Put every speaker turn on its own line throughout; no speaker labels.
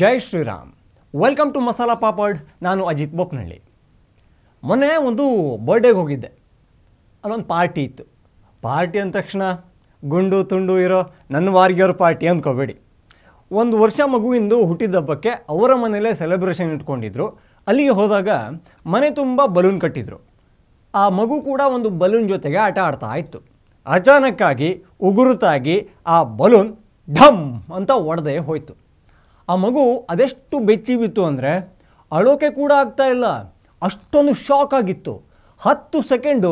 Jai Shriram welcome to Masala Papad ನಾನು ಅಜಿತ್ ಬೊಕ್ನಹಳ್ಳಿ ಮೊನ್ನೆ ಒಂದು ಬರ್ಡೇಗೆ ಹೋಗಿದ್ದೆ ಅಲ್ಲೊಂದು ಪಾರ್ಟಿ ಇತ್ತು ಪಾರ್ಟಿ ಅಂದ ತಕ್ಷಣ ಗುಂಡು ತುಂಡು ಇರೋ ನನ್ನ ವಾರ್ಗಿಯವ್ರ ಪಾರ್ಟಿ ಅಂದ್ಕೋಬೇಡಿ ಒಂದು ವರ್ಷ ಮಗುವಿಂದು ಹಬ್ಬಕ್ಕೆ ಅವರ ಮನೆಯಲ್ಲೇ ಸೆಲೆಬ್ರೇಷನ್ ಇಟ್ಕೊಂಡಿದ್ರು ಅಲ್ಲಿಗೆ ಹೋದಾಗ ಮನೆ ತುಂಬ ಬಲೂನ್ ಕಟ್ಟಿದ್ರು ಆ ಮಗು ಕೂಡ ಒಂದು ಬಲೂನ್ ಜೊತೆಗೆ ಆಟ ಆಡ್ತಾ ಇತ್ತು ಅಚಾನಕ್ಕಾಗಿ ಉಗುರುತಾಗಿ ಆ ಬಲೂನ್ ಢಮ್ ಅಂತ ಒಡೆದೇ ಹೋಯಿತು ಆ ಮಗು ಅದೆಷ್ಟು ಬಿತ್ತು ಅಂದರೆ ಅಳೋಕೆ ಕೂಡ ಆಗ್ತಾ ಇಲ್ಲ ಅಷ್ಟೊಂದು ಶಾಕ್ ಆಗಿತ್ತು ಹತ್ತು ಸೆಕೆಂಡು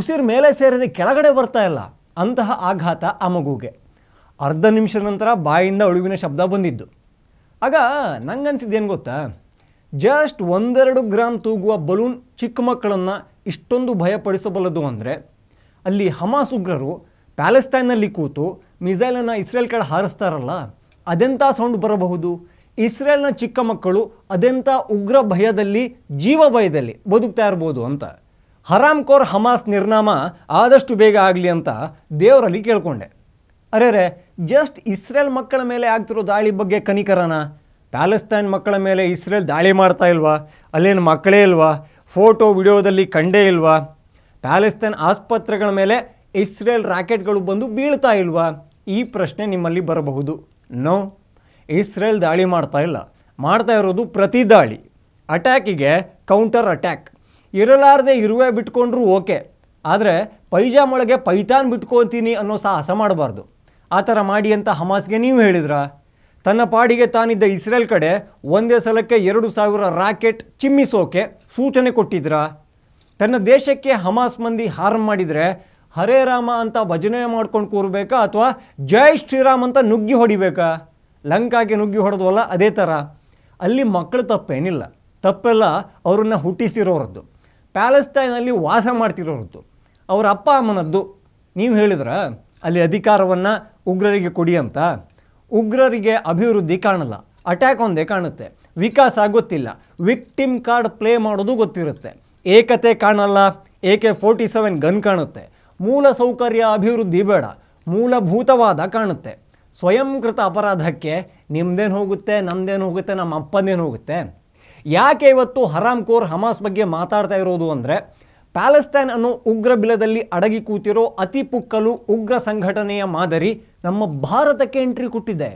ಉಸಿರು ಮೇಲೆ ಸೇರದೆ ಕೆಳಗಡೆ ಬರ್ತಾ ಇಲ್ಲ ಅಂತಹ ಆಘಾತ ಆ ಮಗುಗೆ ಅರ್ಧ ನಿಮಿಷದ ನಂತರ ಬಾಯಿಂದ ಅಳುವಿನ ಶಬ್ದ ಬಂದಿದ್ದು ಆಗ ನಂಗನ್ಸಿದ್ದೇನು ಏನು ಗೊತ್ತಾ ಜಸ್ಟ್ ಒಂದೆರಡು ಗ್ರಾಮ್ ತೂಗುವ ಬಲೂನ್ ಚಿಕ್ಕ ಮಕ್ಕಳನ್ನು ಇಷ್ಟೊಂದು ಭಯಪಡಿಸಬಲ್ಲದು ಅಂದರೆ ಅಲ್ಲಿ ಹಮಾಸ್ ಉಗ್ರರು ಪ್ಯಾಲೆಸ್ತೈನಲ್ಲಿ ಕೂತು ಮಿಸೈಲನ್ನು ಇಸ್ರೇಲ್ ಕಡೆ ಹಾರಿಸ್ತಾರಲ್ಲ ಅದೆಂಥ ಸೌಂಡ್ ಬರಬಹುದು ಇಸ್ರೇಲ್ನ ಚಿಕ್ಕ ಮಕ್ಕಳು ಅದೆಂಥ ಉಗ್ರ ಭಯದಲ್ಲಿ ಜೀವ ಭಯದಲ್ಲಿ ಬದುಕ್ತಾ ಇರ್ಬೋದು ಅಂತ ಹರಾಮ್ ಕೋರ್ ಹಮಾಸ್ ನಿರ್ನಾಮ ಆದಷ್ಟು ಬೇಗ ಆಗಲಿ ಅಂತ ದೇವರಲ್ಲಿ ಕೇಳ್ಕೊಂಡೆ ಅರೆ ರೇ ಜಸ್ಟ್ ಇಸ್ರೇಲ್ ಮಕ್ಕಳ ಮೇಲೆ ಆಗ್ತಿರೋ ದಾಳಿ ಬಗ್ಗೆ ಕನಿಕರನ ಪ್ಯಾಲೆಸ್ತೈನ್ ಮಕ್ಕಳ ಮೇಲೆ ಇಸ್ರೇಲ್ ದಾಳಿ ಮಾಡ್ತಾ ಇಲ್ವಾ ಅಲ್ಲೇನು ಮಕ್ಕಳೇ ಇಲ್ವಾ ಫೋಟೋ ವಿಡಿಯೋದಲ್ಲಿ ಕಂಡೇ ಇಲ್ವಾ ಪ್ಯಾಲೆಸ್ತೈನ್ ಆಸ್ಪತ್ರೆಗಳ ಮೇಲೆ ಇಸ್ರೇಲ್ ರಾಕೆಟ್ಗಳು ಬಂದು ಬೀಳ್ತಾ ಇಲ್ವಾ ಈ ಪ್ರಶ್ನೆ ನಿಮ್ಮಲ್ಲಿ ಬರಬಹುದು ನೋ ಇಸ್ರೇಲ್ ದಾಳಿ ಮಾಡ್ತಾ ಇಲ್ಲ ಮಾಡ್ತಾ ಇರೋದು ಪ್ರತಿ ದಾಳಿ ಅಟ್ಯಾಕಿಗೆ ಕೌಂಟರ್ ಅಟ್ಯಾಕ್ ಇರಲಾರದೆ ಇರುವೆ ಬಿಟ್ಕೊಂಡ್ರೂ ಓಕೆ ಆದರೆ ಪೈಜಾಮೊಳಗೆ ಪೈತಾನ್ ಬಿಟ್ಕೊತೀನಿ ಅನ್ನೋ ಸಾಹಸ ಮಾಡಬಾರ್ದು ಆ ಥರ ಮಾಡಿ ಅಂತ ಹಮಾಸ್ಗೆ ನೀವು ಹೇಳಿದ್ರಾ ತನ್ನ ಪಾಡಿಗೆ ತಾನಿದ್ದ ಇಸ್ರೇಲ್ ಕಡೆ ಒಂದೇ ಸಲಕ್ಕೆ ಎರಡು ಸಾವಿರ ರಾಕೆಟ್ ಚಿಮ್ಮಿಸೋಕೆ ಸೂಚನೆ ಕೊಟ್ಟಿದ್ರಾ ತನ್ನ ದೇಶಕ್ಕೆ ಹಮಾಸ್ ಮಂದಿ ಹಾರ್ಮ್ ಮಾಡಿದರೆ ಹರೇ ರಾಮ ಅಂತ ಭಜನೆ ಮಾಡ್ಕೊಂಡು ಕೂರಬೇಕಾ ಅಥವಾ ಜೈ ಶ್ರೀರಾಮ್ ಅಂತ ನುಗ್ಗಿ ಹೊಡಿಬೇಕಾ ಲಂಕಾಗೆ ನುಗ್ಗಿ ಹೊಡೆದ್ವಲ್ಲ ಅದೇ ಥರ ಅಲ್ಲಿ ಮಕ್ಕಳು ತಪ್ಪೇನಿಲ್ಲ ತಪ್ಪೆಲ್ಲ ಅವ್ರನ್ನ ಹುಟ್ಟಿಸಿರೋರದ್ದು ಪ್ಯಾಲೆಸ್ತೈನಲ್ಲಿ ವಾಸ ಮಾಡ್ತಿರೋರದ್ದು ಅವರ ಅಪ್ಪ ಅಮ್ಮನದ್ದು ನೀವು ಹೇಳಿದ್ರ ಅಲ್ಲಿ ಅಧಿಕಾರವನ್ನು ಉಗ್ರರಿಗೆ ಕೊಡಿ ಅಂತ ಉಗ್ರರಿಗೆ ಅಭಿವೃದ್ಧಿ ಕಾಣಲ್ಲ ಅಟ್ಯಾಕ್ ಒಂದೇ ಕಾಣುತ್ತೆ ವಿಕಾಸ ಗೊತ್ತಿಲ್ಲ ವಿಕ್ಟಿಮ್ ಕಾರ್ಡ್ ಪ್ಲೇ ಮಾಡೋದು ಗೊತ್ತಿರುತ್ತೆ ಏಕತೆ ಕಾಣಲ್ಲ A K forty seven gun ಕಾಣುತ್ತೆ ಮೂಲ ಸೌಕರ್ಯ ಅಭಿವೃದ್ಧಿ ಬೇಡ ಮೂಲಭೂತವಾದ ಕಾಣುತ್ತೆ ಸ್ವಯಂಕೃತ ಅಪರಾಧಕ್ಕೆ ನಿಮ್ದೇನು ಹೋಗುತ್ತೆ ನಮ್ದೇನು ಹೋಗುತ್ತೆ ನಮ್ಮ ಅಪ್ಪಂದೇನು ಹೋಗುತ್ತೆ ಯಾಕೆ ಇವತ್ತು ಹರಾಮ್ ಕೋರ್ ಹಮಾಸ್ ಬಗ್ಗೆ ಮಾತಾಡ್ತಾ ಇರೋದು ಅಂದರೆ ಪ್ಯಾಲೆಸ್ತೈನ್ ಅನ್ನೋ ಉಗ್ರ ಬಿಲದಲ್ಲಿ ಅಡಗಿ ಕೂತಿರೋ ಅತಿ ಪುಕ್ಕಲು ಉಗ್ರ ಸಂಘಟನೆಯ ಮಾದರಿ ನಮ್ಮ ಭಾರತಕ್ಕೆ ಎಂಟ್ರಿ ಕೊಟ್ಟಿದೆ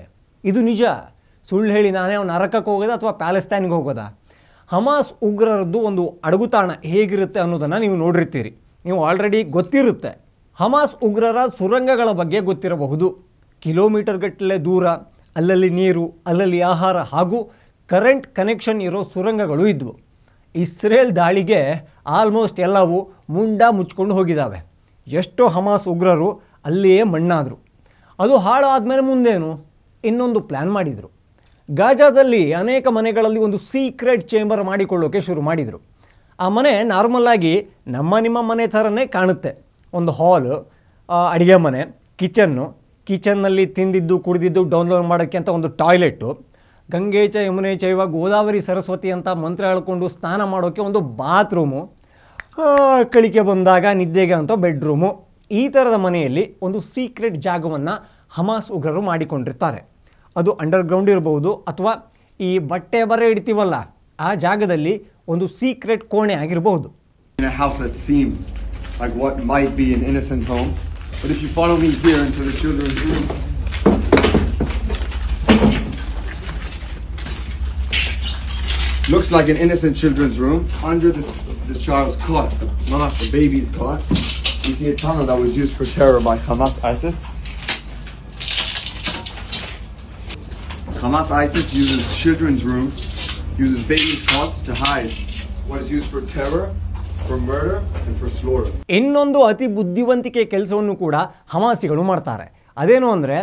ಇದು ನಿಜ ಸುಳ್ಳು ಹೇಳಿ ನಾನೇ ಅವ್ನು ನರಕಕ್ಕೆ ಹೋಗೋದ ಅಥವಾ ಪ್ಯಾಲೆಸ್ತೈನ್ಗೆ ಹೋಗೋದಾ ಹಮಾಸ್ ಉಗ್ರರದ್ದು ಒಂದು ಅಡಗುತಾಣ ಹೇಗಿರುತ್ತೆ ಅನ್ನೋದನ್ನು ನೀವು ನೋಡಿರ್ತೀರಿ ನೀವು ಆಲ್ರೆಡಿ ಗೊತ್ತಿರುತ್ತೆ ಹಮಾಸ್ ಉಗ್ರರ ಸುರಂಗಗಳ ಬಗ್ಗೆ ಗೊತ್ತಿರಬಹುದು ಕಿಲೋಮೀಟರ್ಗಟ್ಟಲೆ ದೂರ ಅಲ್ಲಲ್ಲಿ ನೀರು ಅಲ್ಲಲ್ಲಿ ಆಹಾರ ಹಾಗೂ ಕರೆಂಟ್ ಕನೆಕ್ಷನ್ ಇರೋ ಸುರಂಗಗಳು ಇದ್ವು ಇಸ್ರೇಲ್ ದಾಳಿಗೆ ಆಲ್ಮೋಸ್ಟ್ ಎಲ್ಲವೂ ಮುಂಡ ಮುಚ್ಕೊಂಡು ಹೋಗಿದ್ದಾವೆ ಎಷ್ಟೋ ಹಮಾಸ್ ಉಗ್ರರು ಅಲ್ಲಿಯೇ ಮಣ್ಣಾದರು ಅದು ಹಾಳಾದಮೇಲೆ ಮುಂದೇನು ಇನ್ನೊಂದು ಪ್ಲ್ಯಾನ್ ಮಾಡಿದರು ಗಾಜಾದಲ್ಲಿ ಅನೇಕ ಮನೆಗಳಲ್ಲಿ ಒಂದು ಸೀಕ್ರೆಟ್ ಚೇಂಬರ್ ಮಾಡಿಕೊಳ್ಳೋಕೆ ಶುರು ಮಾಡಿದರು ಆ ಮನೆ ಆಗಿ ನಮ್ಮ ನಿಮ್ಮ ಮನೆ ಥರನೇ ಕಾಣುತ್ತೆ ಒಂದು ಹಾಲು ಅಡುಗೆ ಮನೆ ಕಿಚನ್ನು ಕಿಚನ್ನಲ್ಲಿ ತಿಂದಿದ್ದು ಕುಡಿದಿದ್ದು ಡೌನ್ಲೋಡ್ ಮಾಡೋಕ್ಕೆ ಅಂತ ಒಂದು ಟಾಯ್ಲೆಟ್ಟು ಗಂಗೆ ಚ ಯಮುನೆ ಗೋದಾವರಿ ಸರಸ್ವತಿ ಅಂತ ಮಂತ್ರ ಹೇಳ್ಕೊಂಡು ಸ್ನಾನ ಮಾಡೋಕ್ಕೆ ಒಂದು ಬಾತ್ರೂಮು ಕಳಿಕೆ ಬಂದಾಗ ನಿದ್ದೆಗೆ ಅಂತ ಬೆಡ್ರೂಮು ಈ ಥರದ ಮನೆಯಲ್ಲಿ ಒಂದು ಸೀಕ್ರೆಟ್ ಜಾಗವನ್ನು ಹಮಾಸ್ ಉಗ್ರರು ಮಾಡಿಕೊಂಡಿರ್ತಾರೆ ಅದು ಅಂಡರ್ಗ್ರೌಂಡ್ ಇರಬಹುದು ಅಥವಾ ಈ ಬಟ್ಟೆ ಬರೆ ಇಡ್ತೀವಲ್ಲ ಆ ಜಾಗದಲ್ಲಿ ಒಂದು ಸೀಕ್ರೆಟ್ ಕೋಣೆ ಆಗಿರಬಹುದು in a house that seems like what might be an innocent home. But if you follow me here into the children's room, looks like an innocent children's room. Under this, this child's cot, not the baby's cot, You see a tunnel that was used for terror by Hamas ISIS. Hamas ISIS uses children's rooms uses babies' to hide what is used for terror ಇನ್ನೊಂದು ಅತಿ ಬುದ್ಧಿವಂತಿಕೆ ಕೆಲಸವನ್ನು ಕೂಡ ಹಮಾಸಿಗಳು ಮಾಡ್ತಾರೆ ಅದೇನು ಅಂದರೆ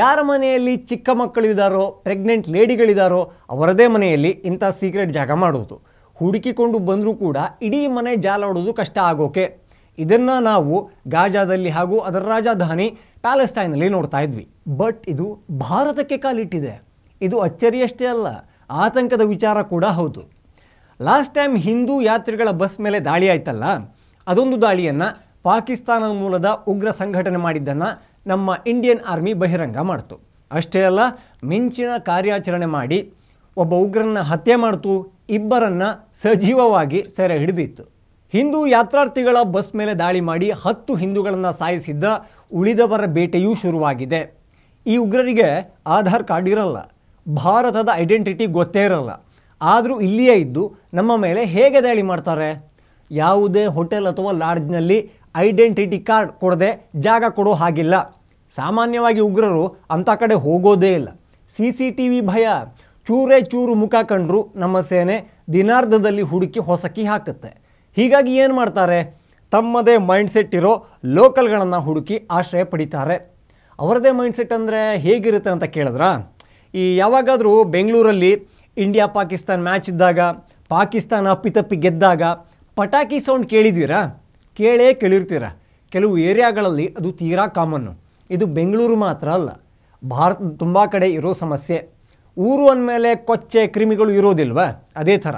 ಯಾರ ಮನೆಯಲ್ಲಿ ಚಿಕ್ಕ ಮಕ್ಕಳಿದ್ದಾರೋ ಪ್ರೆಗ್ನೆಂಟ್ ಲೇಡಿಗಳಿದ್ದಾರೋ ಅವರದೇ ಮನೆಯಲ್ಲಿ ಇಂಥ ಸೀಕ್ರೆಟ್ ಜಾಗ ಮಾಡೋದು ಹುಡುಕಿಕೊಂಡು ಬಂದರೂ ಕೂಡ ಇಡೀ ಮನೆ ಜಾಲಾಡೋದು ಕಷ್ಟ ಆಗೋಕೆ ಇದನ್ನು ನಾವು ಗಾಜಾದಲ್ಲಿ ಹಾಗೂ ಅದರ ರಾಜಧಾನಿ ಪ್ಯಾಲೆಸ್ಟೈನಲ್ಲಿ ನೋಡ್ತಾ ಇದ್ವಿ ಬಟ್ ಇದು ಭಾರತಕ್ಕೆ ಕಾಲಿಟ್ಟಿದೆ ಇದು ಅಚ್ಚರಿಯಷ್ಟೇ ಅಲ್ಲ ಆತಂಕದ ವಿಚಾರ ಕೂಡ ಹೌದು ಲಾಸ್ಟ್ ಟೈಮ್ ಹಿಂದೂ ಯಾತ್ರಿಗಳ ಬಸ್ ಮೇಲೆ ದಾಳಿ ಆಯ್ತಲ್ಲ ಅದೊಂದು ದಾಳಿಯನ್ನು ಪಾಕಿಸ್ತಾನದ ಮೂಲದ ಉಗ್ರ ಸಂಘಟನೆ ಮಾಡಿದ್ದನ್ನು ನಮ್ಮ ಇಂಡಿಯನ್ ಆರ್ಮಿ ಬಹಿರಂಗ ಮಾಡ್ತು ಅಷ್ಟೇ ಅಲ್ಲ ಮಿಂಚಿನ ಕಾರ್ಯಾಚರಣೆ ಮಾಡಿ ಒಬ್ಬ ಉಗ್ರನ ಹತ್ಯೆ ಮಾಡ್ತು ಇಬ್ಬರನ್ನು ಸಜೀವವಾಗಿ ಸೆರೆ ಹಿಡಿದಿತ್ತು ಹಿಂದೂ ಯಾತ್ರಾರ್ಥಿಗಳ ಬಸ್ ಮೇಲೆ ದಾಳಿ ಮಾಡಿ ಹತ್ತು ಹಿಂದೂಗಳನ್ನು ಸಾಯಿಸಿದ್ದ ಉಳಿದವರ ಬೇಟೆಯೂ ಶುರುವಾಗಿದೆ ಈ ಉಗ್ರರಿಗೆ ಆಧಾರ್ ಕಾರ್ಡ್ ಇರಲ್ಲ ಭಾರತದ ಐಡೆಂಟಿಟಿ ಗೊತ್ತೇ ಇರಲ್ಲ ಆದರೂ ಇಲ್ಲಿಯೇ ಇದ್ದು ನಮ್ಮ ಮೇಲೆ ಹೇಗೆ ದಾಳಿ ಮಾಡ್ತಾರೆ ಯಾವುದೇ ಹೋಟೆಲ್ ಅಥವಾ ಲಾಡ್ಜ್ನಲ್ಲಿ ಐಡೆಂಟಿಟಿ ಕಾರ್ಡ್ ಕೊಡದೆ ಜಾಗ ಕೊಡೋ ಹಾಗಿಲ್ಲ ಸಾಮಾನ್ಯವಾಗಿ ಉಗ್ರರು ಅಂಥ ಕಡೆ ಹೋಗೋದೇ ಇಲ್ಲ ಸಿ ಸಿ ಟಿ ವಿ ಭಯ ಚೂರೇ ಚೂರು ಮುಖ ಕಂಡ್ರು ನಮ್ಮ ಸೇನೆ ದಿನಾರ್ಧದಲ್ಲಿ ಹುಡುಕಿ ಹೊಸಕಿ ಹಾಕುತ್ತೆ ಹೀಗಾಗಿ ಏನು ಮಾಡ್ತಾರೆ ತಮ್ಮದೇ ಮೈಂಡ್ಸೆಟ್ ಇರೋ ಲೋಕಲ್ಗಳನ್ನು ಹುಡುಕಿ ಆಶ್ರಯ ಪಡಿತಾರೆ ಅವರದೇ ಮೈಂಡ್ಸೆಟ್ ಅಂದರೆ ಹೇಗಿರುತ್ತೆ ಅಂತ ಕೇಳಿದ್ರಾ ಈ ಯಾವಾಗಾದರೂ ಬೆಂಗಳೂರಲ್ಲಿ ಇಂಡಿಯಾ ಪಾಕಿಸ್ತಾನ್ ಮ್ಯಾಚ್ ಇದ್ದಾಗ ಪಾಕಿಸ್ತಾನ ಅಪ್ಪಿತಪ್ಪಿ ಗೆದ್ದಾಗ ಪಟಾಕಿ ಸೌಂಡ್ ಕೇಳಿದ್ದೀರಾ ಕೇಳೇ ಕೇಳಿರ್ತೀರ ಕೆಲವು ಏರಿಯಾಗಳಲ್ಲಿ ಅದು ತೀರಾ ಕಾಮನ್ನು ಇದು ಬೆಂಗಳೂರು ಮಾತ್ರ ಅಲ್ಲ ಭಾರತ ತುಂಬ ಕಡೆ ಇರೋ ಸಮಸ್ಯೆ ಊರು ಅಂದಮೇಲೆ ಕೊಚ್ಚೆ ಕ್ರಿಮಿಗಳು ಇರೋದಿಲ್ವ ಅದೇ ಥರ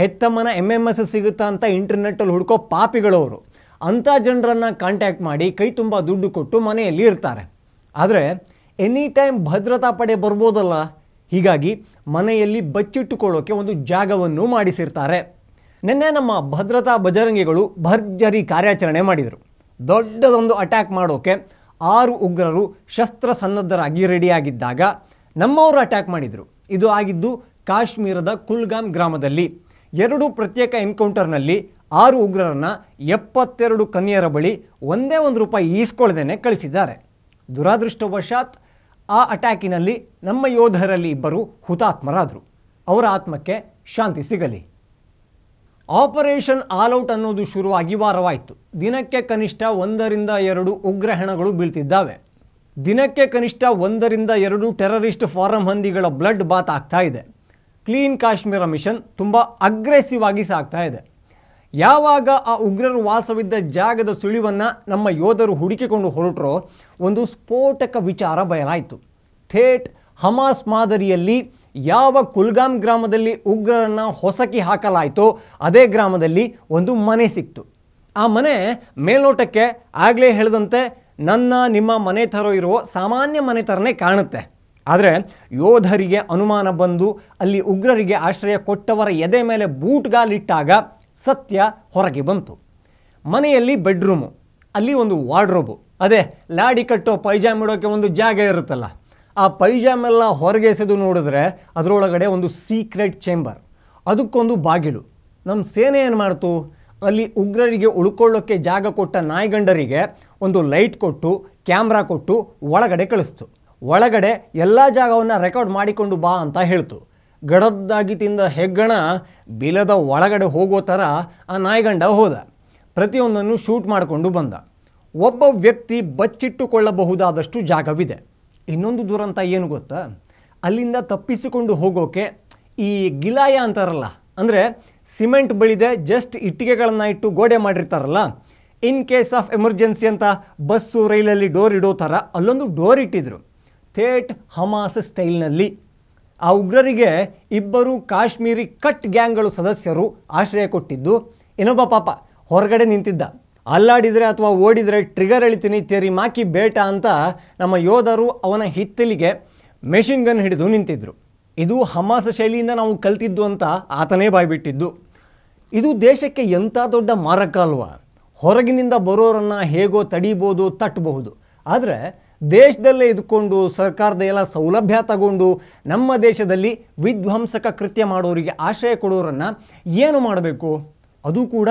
ಹೆತ್ತಮ್ಮನ ಎಮ್ ಎಮ್ ಎಸ್ ಸಿಗುತ್ತಾ ಅಂತ ಇಂಟರ್ನೆಟ್ಟಲ್ಲಿ ಹುಡ್ಕೋ ಪಾಪಿಗಳವರು ಅಂಥ ಜನರನ್ನು ಕಾಂಟ್ಯಾಕ್ಟ್ ಮಾಡಿ ಕೈ ತುಂಬ ದುಡ್ಡು ಕೊಟ್ಟು ಮನೆಯಲ್ಲಿ ಇರ್ತಾರೆ ಆದರೆ ಎನಿ ಟೈಮ್ ಭದ್ರತಾ ಪಡೆ ಬರ್ಬೋದಲ್ಲ ಹೀಗಾಗಿ ಮನೆಯಲ್ಲಿ ಬಚ್ಚಿಟ್ಟುಕೊಳ್ಳೋಕೆ ಒಂದು ಜಾಗವನ್ನು ಮಾಡಿಸಿರ್ತಾರೆ ನಿನ್ನೆ ನಮ್ಮ ಭದ್ರತಾ ಬಜರಂಗಿಗಳು ಭರ್ಜರಿ ಕಾರ್ಯಾಚರಣೆ ಮಾಡಿದರು ದೊಡ್ಡದೊಂದು ಅಟ್ಯಾಕ್ ಮಾಡೋಕೆ ಆರು ಉಗ್ರರು ಸನ್ನದ್ಧರಾಗಿ ರೆಡಿಯಾಗಿದ್ದಾಗ ನಮ್ಮವರು ಅಟ್ಯಾಕ್ ಮಾಡಿದರು ಇದು ಆಗಿದ್ದು ಕಾಶ್ಮೀರದ ಕುಲ್ಗಾಮ್ ಗ್ರಾಮದಲ್ಲಿ ಎರಡು ಪ್ರತ್ಯೇಕ ಎನ್ಕೌಂಟರ್ನಲ್ಲಿ ಆರು ಉಗ್ರರನ್ನ ಎಪ್ಪತ್ತೆರಡು ಕನ್ಯರ ಬಳಿ ಒಂದೇ ಒಂದು ರೂಪಾಯಿ ಈಸ್ಕೊಳ್ಳದೇನೆ ಕಳಿಸಿದ್ದಾರೆ ದುರಾದೃಷ್ಟವಶಾತ್ ಆ ಅಟ್ಯಾಕಿನಲ್ಲಿ ನಮ್ಮ ಯೋಧರಲ್ಲಿ ಇಬ್ಬರು ಹುತಾತ್ಮರಾದರು ಅವರ ಆತ್ಮಕ್ಕೆ ಶಾಂತಿ ಸಿಗಲಿ ಆಪರೇಷನ್ ಆಲ್ಔಟ್ ಅನ್ನೋದು ಶುರುವಾಗಿ ವಾರವಾಯಿತು ದಿನಕ್ಕೆ ಕನಿಷ್ಠ ಒಂದರಿಂದ ಎರಡು ಉಗ್ರಹಣಗಳು ಬೀಳ್ತಿದ್ದಾವೆ ದಿನಕ್ಕೆ ಕನಿಷ್ಠ ಒಂದರಿಂದ ಎರಡು ಟೆರರಿಸ್ಟ್ ಫಾರಂ ಹಂದಿಗಳ ಬ್ಲಡ್ ಬಾತ್ ಆಗ್ತಾ ಇದೆ ಕ್ಲೀನ್ ಕಾಶ್ಮೀರ ಮಿಷನ್ ತುಂಬ ಅಗ್ರೆಸಿವ್ ಆಗಿ ಸಾಗ್ತಾ ಇದೆ ಯಾವಾಗ ಆ ಉಗ್ರರು ವಾಸವಿದ್ದ ಜಾಗದ ಸುಳಿವನ್ನು ನಮ್ಮ ಯೋಧರು ಹುಡುಕಿಕೊಂಡು ಹೊರಟರೋ ಒಂದು ಸ್ಫೋಟಕ ವಿಚಾರ ಬಯಲಾಯಿತು ಥೇಟ್ ಹಮಾಸ್ ಮಾದರಿಯಲ್ಲಿ ಯಾವ ಕುಲ್ಗಾಮ್ ಗ್ರಾಮದಲ್ಲಿ ಉಗ್ರರನ್ನು ಹೊಸಕಿ ಹಾಕಲಾಯಿತೋ ಅದೇ ಗ್ರಾಮದಲ್ಲಿ ಒಂದು ಮನೆ ಸಿಕ್ತು ಆ ಮನೆ ಮೇಲ್ನೋಟಕ್ಕೆ ಆಗಲೇ ಹೇಳಿದಂತೆ ನನ್ನ ನಿಮ್ಮ ಮನೆ ಥರ ಇರುವ ಸಾಮಾನ್ಯ ಮನೆ ಥರನೇ ಕಾಣುತ್ತೆ ಆದರೆ ಯೋಧರಿಗೆ ಅನುಮಾನ ಬಂದು ಅಲ್ಲಿ ಉಗ್ರರಿಗೆ ಆಶ್ರಯ ಕೊಟ್ಟವರ ಎದೆ ಮೇಲೆ ಬೂಟ್ಗಾಲಿಟ್ಟಾಗ ಸತ್ಯ ಹೊರಗೆ ಬಂತು ಮನೆಯಲ್ಲಿ ಬೆಡ್ರೂಮು ಅಲ್ಲಿ ಒಂದು ವಾರ್ಡ್ರೋಬು ಅದೇ ಲಾಡಿ ಕಟ್ಟೋ ಪೈಜಾಮ್ ಇಡೋಕ್ಕೆ ಒಂದು ಜಾಗ ಇರುತ್ತಲ್ಲ ಆ ಪೈಜಾಮೆಲ್ಲ ಹೊರಗೆ ಎಸೆದು ನೋಡಿದ್ರೆ ಅದರೊಳಗಡೆ ಒಂದು ಸೀಕ್ರೆಟ್ ಚೇಂಬರ್ ಅದಕ್ಕೊಂದು ಬಾಗಿಲು ನಮ್ಮ ಸೇನೆ ಏನು ಮಾಡ್ತು ಅಲ್ಲಿ ಉಗ್ರರಿಗೆ ಉಳ್ಕೊಳ್ಳೋಕ್ಕೆ ಜಾಗ ಕೊಟ್ಟ ನಾಯ್ಗಂಡರಿಗೆ ಒಂದು ಲೈಟ್ ಕೊಟ್ಟು ಕ್ಯಾಮ್ರಾ ಕೊಟ್ಟು ಒಳಗಡೆ ಕಳಿಸ್ತು ಒಳಗಡೆ ಎಲ್ಲ ಜಾಗವನ್ನು ರೆಕಾರ್ಡ್ ಮಾಡಿಕೊಂಡು ಬಾ ಅಂತ ಹೇಳ್ತು ಗಡದ್ದಾಗಿ ತಿಂದ ಹೆಗ್ಗಣ ಬಿಲದ ಒಳಗಡೆ ಹೋಗೋ ಥರ ಆ ನಾಯಿಗಂಡ ಹೋದ ಪ್ರತಿಯೊಂದನ್ನು ಶೂಟ್ ಮಾಡಿಕೊಂಡು ಬಂದ ಒಬ್ಬ ವ್ಯಕ್ತಿ ಬಚ್ಚಿಟ್ಟುಕೊಳ್ಳಬಹುದಾದಷ್ಟು ಜಾಗವಿದೆ ಇನ್ನೊಂದು ದುರಂತ ಏನು ಗೊತ್ತಾ ಅಲ್ಲಿಂದ ತಪ್ಪಿಸಿಕೊಂಡು ಹೋಗೋಕೆ ಈ ಗಿಲಾಯ ಅಂತಾರಲ್ಲ ಅಂದರೆ ಸಿಮೆಂಟ್ ಬಳಿದೆ ಜಸ್ಟ್ ಇಟ್ಟಿಗೆಗಳನ್ನು ಇಟ್ಟು ಗೋಡೆ ಮಾಡಿರ್ತಾರಲ್ಲ ಇನ್ ಕೇಸ್ ಆಫ್ ಎಮರ್ಜೆನ್ಸಿ ಅಂತ ಬಸ್ಸು ರೈಲಲ್ಲಿ ಡೋರ್ ಇಡೋ ಥರ ಅಲ್ಲೊಂದು ಡೋರ್ ಇಟ್ಟಿದ್ರು ಥೇಟ್ ಹಮಾಸ್ ಸ್ಟೈಲ್ನಲ್ಲಿ ಆ ಉಗ್ರರಿಗೆ ಇಬ್ಬರು ಕಾಶ್ಮೀರಿ ಕಟ್ ಗ್ಯಾಂಗ್ಗಳು ಸದಸ್ಯರು ಆಶ್ರಯ ಕೊಟ್ಟಿದ್ದು ಇನ್ನೊಬ್ಬ ಪಾಪ ಹೊರಗಡೆ ನಿಂತಿದ್ದ ಅಲ್ಲಾಡಿದರೆ ಅಥವಾ ಓಡಿದರೆ ಟ್ರಿಗರ್ ಎಳಿತೀನಿ ತೆರಿ ಮಾಕಿ ಬೇಟ ಅಂತ ನಮ್ಮ ಯೋಧರು ಅವನ ಹಿತ್ತಲಿಗೆ ಮೆಷಿನ್ ಗನ್ ಹಿಡಿದು ನಿಂತಿದ್ದರು ಇದು ಹಮಾಸ ಶೈಲಿಯಿಂದ ನಾವು ಕಲ್ತಿದ್ದು ಅಂತ ಆತನೇ ಬಾಯ್ಬಿಟ್ಟಿದ್ದು ಇದು ದೇಶಕ್ಕೆ ಎಂಥ ದೊಡ್ಡ ಮಾರಕ ಅಲ್ವಾ ಹೊರಗಿನಿಂದ ಬರೋರನ್ನು ಹೇಗೋ ತಡೀಬೋದು ತಟ್ಟಬಹುದು ಆದರೆ ದೇಶದಲ್ಲೇ ಇದ್ಕೊಂಡು ಸರ್ಕಾರದ ಎಲ್ಲ ಸೌಲಭ್ಯ ತಗೊಂಡು ನಮ್ಮ ದೇಶದಲ್ಲಿ ವಿಧ್ವಂಸಕ ಕೃತ್ಯ ಮಾಡೋರಿಗೆ ಆಶ್ರಯ ಕೊಡೋರನ್ನು ಏನು ಮಾಡಬೇಕು ಅದು ಕೂಡ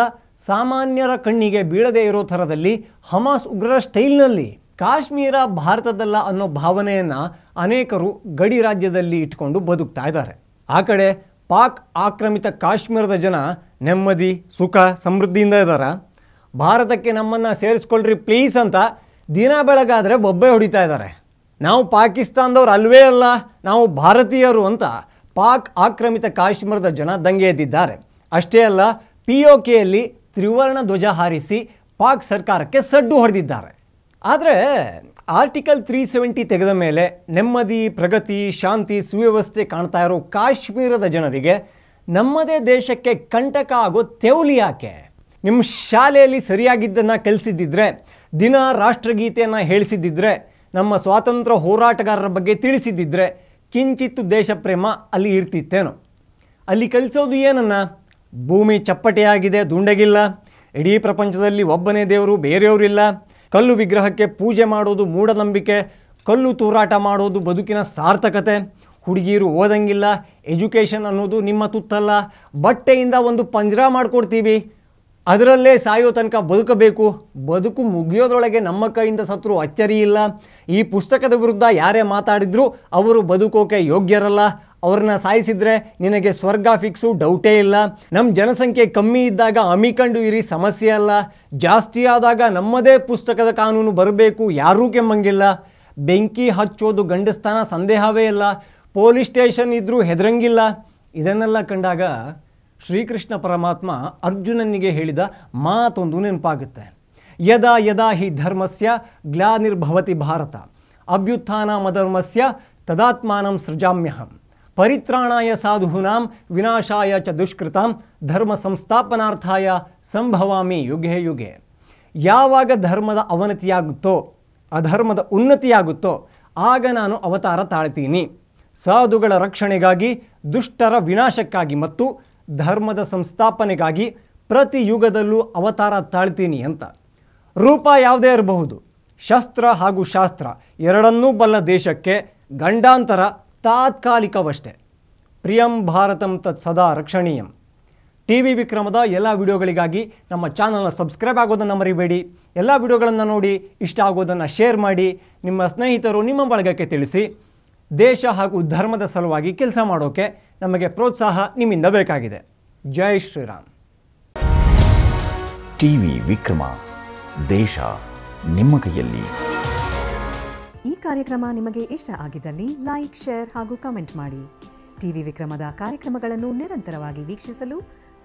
ಸಾಮಾನ್ಯರ ಕಣ್ಣಿಗೆ ಬೀಳದೇ ಇರೋ ಥರದಲ್ಲಿ ಹಮಾಸ್ ಉಗ್ರರ ಸ್ಟೈಲ್ನಲ್ಲಿ ಕಾಶ್ಮೀರ ಭಾರತದಲ್ಲ ಅನ್ನೋ ಭಾವನೆಯನ್ನು ಅನೇಕರು ಗಡಿ ರಾಜ್ಯದಲ್ಲಿ ಇಟ್ಕೊಂಡು ಬದುಕ್ತಾ ಇದ್ದಾರೆ ಆ ಕಡೆ ಪಾಕ್ ಆಕ್ರಮಿತ ಕಾಶ್ಮೀರದ ಜನ ನೆಮ್ಮದಿ ಸುಖ ಸಮೃದ್ಧಿಯಿಂದ ಇದ್ದಾರೆ ಭಾರತಕ್ಕೆ ನಮ್ಮನ್ನು ಸೇರಿಸ್ಕೊಳ್ರಿ ಪ್ಲೀಸ್ ಅಂತ ದಿನ ಬೆಳಗಾದರೆ ಬೊಬ್ಬೆ ಹೊಡಿತಾ ಇದ್ದಾರೆ ನಾವು ಪಾಕಿಸ್ತಾನದವ್ರು ಅಲ್ವೇ ಅಲ್ಲ ನಾವು ಭಾರತೀಯರು ಅಂತ ಪಾಕ್ ಆಕ್ರಮಿತ ಕಾಶ್ಮೀರದ ಜನ ದಂಗೆ ಎದ್ದಿದ್ದಾರೆ ಅಷ್ಟೇ ಅಲ್ಲ ಪಿ ಒ ಕೆಯಲ್ಲಿ ತ್ರಿವರ್ಣ ಧ್ವಜ ಹಾರಿಸಿ ಪಾಕ್ ಸರ್ಕಾರಕ್ಕೆ ಸಡ್ಡು ಹೊಡೆದಿದ್ದಾರೆ ಆದರೆ ಆರ್ಟಿಕಲ್ ತ್ರೀ ಸೆವೆಂಟಿ ತೆಗೆದ ಮೇಲೆ ನೆಮ್ಮದಿ ಪ್ರಗತಿ ಶಾಂತಿ ಸುವ್ಯವಸ್ಥೆ ಕಾಣ್ತಾ ಇರೋ ಕಾಶ್ಮೀರದ ಜನರಿಗೆ ನಮ್ಮದೇ ದೇಶಕ್ಕೆ ಕಂಟಕ ಆಗೋ ತೆವಲಿ ಯಾಕೆ ನಿಮ್ಮ ಶಾಲೆಯಲ್ಲಿ ಸರಿಯಾಗಿದ್ದನ್ನು ಕಲಿಸಿದ್ದಿದ್ರೆ ದಿನ ರಾಷ್ಟ್ರಗೀತೆಯನ್ನು ಹೇಳಿಸಿದ್ದಿದ್ರೆ ನಮ್ಮ ಸ್ವಾತಂತ್ರ್ಯ ಹೋರಾಟಗಾರರ ಬಗ್ಗೆ ತಿಳಿಸಿದ್ದಿದ್ರೆ ಕಿಂಚಿತ್ತು ದೇಶಪ್ರೇಮ ಅಲ್ಲಿ ಇರ್ತಿತ್ತೇನೋ ಅಲ್ಲಿ ಕಲಿಸೋದು ಏನನ್ನ ಭೂಮಿ ಚಪ್ಪಟೆಯಾಗಿದೆ ದುಂಡಗಿಲ್ಲ ಇಡೀ ಪ್ರಪಂಚದಲ್ಲಿ ಒಬ್ಬನೇ ದೇವರು ಬೇರೆಯವರಿಲ್ಲ ಕಲ್ಲು ವಿಗ್ರಹಕ್ಕೆ ಪೂಜೆ ಮಾಡೋದು ಮೂಢನಂಬಿಕೆ ಕಲ್ಲು ತೂರಾಟ ಮಾಡೋದು ಬದುಕಿನ ಸಾರ್ಥಕತೆ ಹುಡುಗಿಯರು ಓದಂಗಿಲ್ಲ ಎಜುಕೇಷನ್ ಅನ್ನೋದು ನಿಮ್ಮ ತುತ್ತಲ್ಲ ಬಟ್ಟೆಯಿಂದ ಒಂದು ಪಂಜರ ಮಾಡಿಕೊಡ್ತೀವಿ ಅದರಲ್ಲೇ ಸಾಯೋ ತನಕ ಬದುಕಬೇಕು ಬದುಕು ಮುಗಿಯೋದ್ರೊಳಗೆ ನಮ್ಮ ಕೈಯಿಂದ ಸತ್ರು ಇಲ್ಲ ಈ ಪುಸ್ತಕದ ವಿರುದ್ಧ ಯಾರೇ ಮಾತಾಡಿದರೂ ಅವರು ಬದುಕೋಕೆ ಯೋಗ್ಯರಲ್ಲ ಅವ್ರನ್ನ ಸಾಯಿಸಿದ್ರೆ ನಿನಗೆ ಸ್ವರ್ಗ ಫಿಕ್ಸು ಡೌಟೇ ಇಲ್ಲ ನಮ್ಮ ಜನಸಂಖ್ಯೆ ಕಮ್ಮಿ ಇದ್ದಾಗ ಅಮಿಕಂಡು ಇರಿ ಸಮಸ್ಯೆ ಅಲ್ಲ ಜಾಸ್ತಿ ಆದಾಗ ನಮ್ಮದೇ ಪುಸ್ತಕದ ಕಾನೂನು ಬರಬೇಕು ಯಾರೂ ಕೆಮ್ಮಂಗಿಲ್ಲ ಬೆಂಕಿ ಹಚ್ಚೋದು ಗಂಡಸ್ಥಾನ ಸಂದೇಹವೇ ಇಲ್ಲ ಪೊಲೀಸ್ ಸ್ಟೇಷನ್ ಇದ್ದರೂ ಹೆದರಂಗಿಲ್ಲ ಇದನ್ನೆಲ್ಲ ಕಂಡಾಗ ಶ್ರೀಕೃಷ್ಣ ಪರಮಾತ್ಮ ಅರ್ಜುನನಿಗೆ ಹೇಳಿದ ಮಾತೊಂದು ನೆನಪಾಗುತ್ತೆ ಯದಾ ಯದಾ ಹಿ ಧರ್ಮಸ್ಯ ಗ್ಲಾನಿರ್ಭವತಿ ಭಾರತ ಅಭ್ಯುತ್ಥಾನ ಮಧರ್ಮಸ್ಯ ತದಾತ್ಮಾನಂ ಸೃಜಾಮ್ಯಹಂ ಪರಿತ್ರಾಣಾಯ ಸಾಧೂನಾಂ ವಿನಾಶಾಯ ಚ ದುಷ್ಕೃತಾಂ ಧರ್ಮ ಸಂಸ್ಥಾಪನಾರ್ಥಾಯ ಸಂಭವಾಮಿ ಯುಗೆ ಯುಗೆ ಯಾವಾಗ ಧರ್ಮದ ಅವನತಿಯಾಗುತ್ತೋ ಅಧರ್ಮದ ಉನ್ನತಿಯಾಗುತ್ತೋ ಆಗ ನಾನು ಅವತಾರ ತಾಳ್ತೀನಿ ಸಾಧುಗಳ ರಕ್ಷಣೆಗಾಗಿ ದುಷ್ಟರ ವಿನಾಶಕ್ಕಾಗಿ ಮತ್ತು ಧರ್ಮದ ಸಂಸ್ಥಾಪನೆಗಾಗಿ ಪ್ರತಿ ಯುಗದಲ್ಲೂ ಅವತಾರ ತಾಳ್ತೀನಿ ಅಂತ ರೂಪ ಯಾವುದೇ ಇರಬಹುದು ಶಸ್ತ್ರ ಹಾಗೂ ಶಾಸ್ತ್ರ ಎರಡನ್ನೂ ಬಲ್ಲ ದೇಶಕ್ಕೆ ಗಂಡಾಂತರ ತಾತ್ಕಾಲಿಕವಷ್ಟೇ ಪ್ರಿಯಂ ಭಾರತಂ ತತ್ ಸದಾ ರಕ್ಷಣೀಯಂ ಟಿ ವಿ ವಿಕ್ರಮದ ಎಲ್ಲ ವಿಡಿಯೋಗಳಿಗಾಗಿ ನಮ್ಮ ಚಾನಲ್ನ ಸಬ್ಸ್ಕ್ರೈಬ್ ಆಗೋದನ್ನು ಮರಿಬೇಡಿ ಎಲ್ಲ ವಿಡಿಯೋಗಳನ್ನು ನೋಡಿ ಇಷ್ಟ ಆಗೋದನ್ನು ಶೇರ್ ಮಾಡಿ ನಿಮ್ಮ ಸ್ನೇಹಿತರು ನಿಮ್ಮ ಬಳಗಕ್ಕೆ ತಿಳಿಸಿ ದೇಶ ಹಾಗೂ ಧರ್ಮದ ಸಲುವಾಗಿ ಕೆಲಸ ಮಾಡೋಕೆ ನಮಗೆ ಪ್ರೋತ್ಸಾಹ ನಿಮ್ಮಿಂದ ಬೇಕಾಗಿದೆ ಜೈ ಶ್ರೀರಾಮ್ ಟಿವಿ ವಿಕ್ರಮ ದೇಶ ನಿಮ್ಮ ಕೈಯಲ್ಲಿ ಈ ಕಾರ್ಯಕ್ರಮ ನಿಮಗೆ ಇಷ್ಟ ಆಗಿದ್ದಲ್ಲಿ ಲೈಕ್ ಶೇರ್ ಹಾಗೂ ಕಮೆಂಟ್ ಮಾಡಿ ಟಿವಿ ವಿಕ್ರಮದ ಕಾರ್ಯಕ್ರಮಗಳನ್ನು ನಿರಂತರವಾಗಿ ವೀಕ್ಷಿಸಲು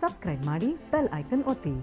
ಸಬ್ಸ್ಕ್ರೈಬ್ ಮಾಡಿ ಬೆಲ್ ಐಕನ್ ಒತ್ತಿ